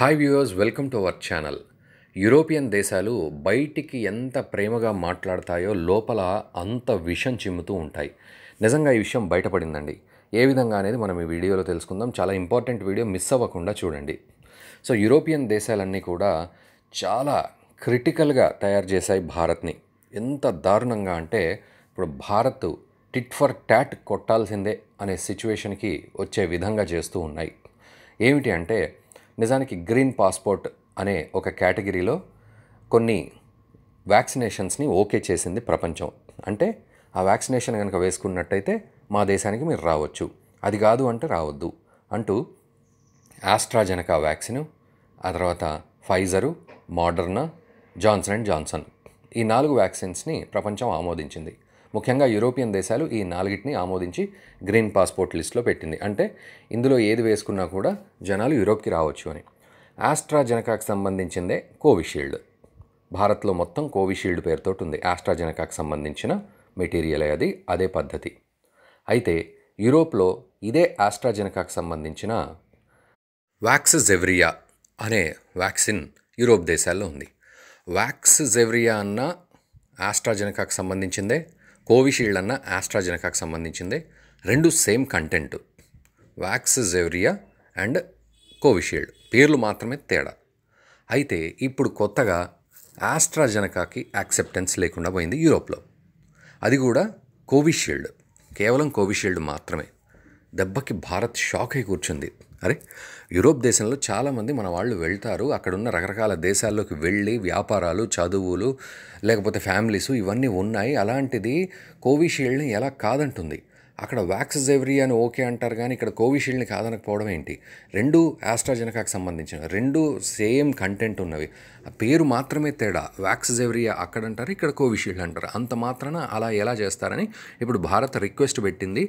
hi viewers welcome to our channel European దేశాలు బయటికి ఎంత ప్రేమగా మాట్లాడతాయో లోపల అంత విషం చిమ్ముతూ ఉంటాయి నిజంగా ఈ విషయం బయటపడిందండి ఏ విధంగా అనేది మనం ఈ వీడియోలో తెలుసుకుందాం చాలా ఇంపార్టెంట్ వీడియో మిస్ అవ్వకుండా చూడండి సో యూరోపియన్ దేశాలన్నీ కూడా చాలా క్రిటికల్గా తయారు చేశాయి భారత్ని ఎంత దారుణంగా అంటే ఇప్పుడు భారత్ టిట్ ఫర్ ట్యాట్ కొట్టాల్సిందే అనే సిచ్యువేషన్కి వచ్చే విధంగా చేస్తూ ఉన్నాయి ఏమిటి అంటే నిజానికి గ్రీన్ పాస్పోర్ట్ అనే ఒక కేటగిరీలో కొన్ని వ్యాక్సినేషన్స్ని ఓకే చేసింది ప్రపంచం అంటే ఆ వ్యాక్సినేషన్ కనుక వేసుకున్నట్టయితే మా దేశానికి మీరు రావచ్చు అది కాదు అంటే రావద్దు అంటూ ఆస్ట్రాజెనకా వ్యాక్సిన్ ఆ తర్వాత Pfizer Moderna Johnson and Johnson ఈ నాలుగు వ్యాక్సిన్స్ని ప్రపంచం ఆమోదించింది ముఖ్యంగా యూరోపియన్ దేశాలు ఈ నాలుగిటిని ఆమోదించి గ్రీన్ పాస్పోర్ట్ లిస్ట్లో పెట్టింది అంటే ఇందులో ఏది వేసుకున్నా కూడా జనాలు యూరోప్కి రావచ్చు అని ఆస్ట్రాజెనకాకు సంబంధించిందే కోవిషీల్డ్ భారత్లో మొత్తం కోవిషీల్డ్ పేరుతో ఉంది ఆస్ట్రాజెనకాకు సంబంధించిన మెటీరియలే అది అదే పద్ధతి అయితే యూరోప్లో ఇదే ఆస్ట్రాజెనకాకు సంబంధించిన వ్యాక్స్ జెవ్రియా అనే వ్యాక్సిన్ యూరోప్ దేశాల్లో ఉంది వ్యాక్స్ జెవ్రియా అన్న ఆస్ట్రాజెనకాకు సంబంధించిందే కోవిషీల్డ్ అన్న ఆస్ట్రాజెనకాకు సంబంధించిందే రెండు same content Vaxzevria and Covishield పేర్లు మాత్రమే తేడా అయితే ఇప్పుడు కొత్తగా ఆస్ట్రాజెనకాకి యాక్సెప్టెన్స్ లేకుండా పోయింది యూరోప్లో అది కూడా కోవిషీల్డ్ కేవలం కోవిషీల్డ్ మాత్రమే దెబ్బకి భారత్ షాక్ అయి కూర్చుంది అరే యూరోప్ దేశంలో చాలామంది మన వాళ్ళు వెళ్తారు అక్కడున్న రకరకాల దేశాల్లోకి వెళ్ళి వ్యాపారాలు చదువులు లేకపోతే ఫ్యామిలీస్ ఇవన్నీ ఉన్నాయి అలాంటిది కోవిషీల్డ్ని ఎలా కాదంటుంది అక్కడ వ్యాక్సిస్ ఎవరీ అని ఓకే అంటారు కానీ ఇక్కడ కోవిషీల్డ్ని కాదనకపోవడం ఏంటి రెండు ఆస్ట్రాజెనకాకి సంబంధించిన రెండు సేమ్ కంటెంట్ ఉన్నవి పేరు మాత్రమే తేడా వ్యాక్సిస్ ఎవరియా అక్కడ అంటారు ఇక్కడ కోవిషీల్డ్ అంటారు అంత మాత్రాన అలా ఎలా చేస్తారని ఇప్పుడు భారత్ రిక్వెస్ట్ పెట్టింది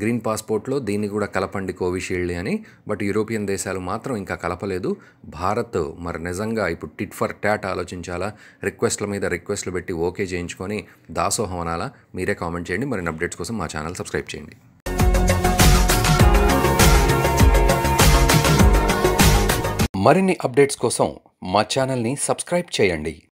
గ్రీన్ పాస్పోర్ట్లో దీన్ని కూడా కలపండి కోవిషీల్డ్ అని బట్ యూరోపియన్ దేశాలు మాత్రం ఇంకా కలపలేదు భారత్ మరి నిజంగా ఇప్పుడు టిట్ ఫర్ ట్యాట్ ఆలోచించాలా రిక్వెస్ట్ల మీద రిక్వెస్ట్లు పెట్టి ఓకే చేయించుకొని దాసోహం అనాలా మీరే కామెంట్ చేయండి మరిన్ని అప్డేట్స్ కోసం మా ఛానల్ సబ్స్క్రైబ్ చేయండి మరిన్ని అప్డేట్స్ కోసం మా ఛానల్ని సబ్స్క్రైబ్ చేయండి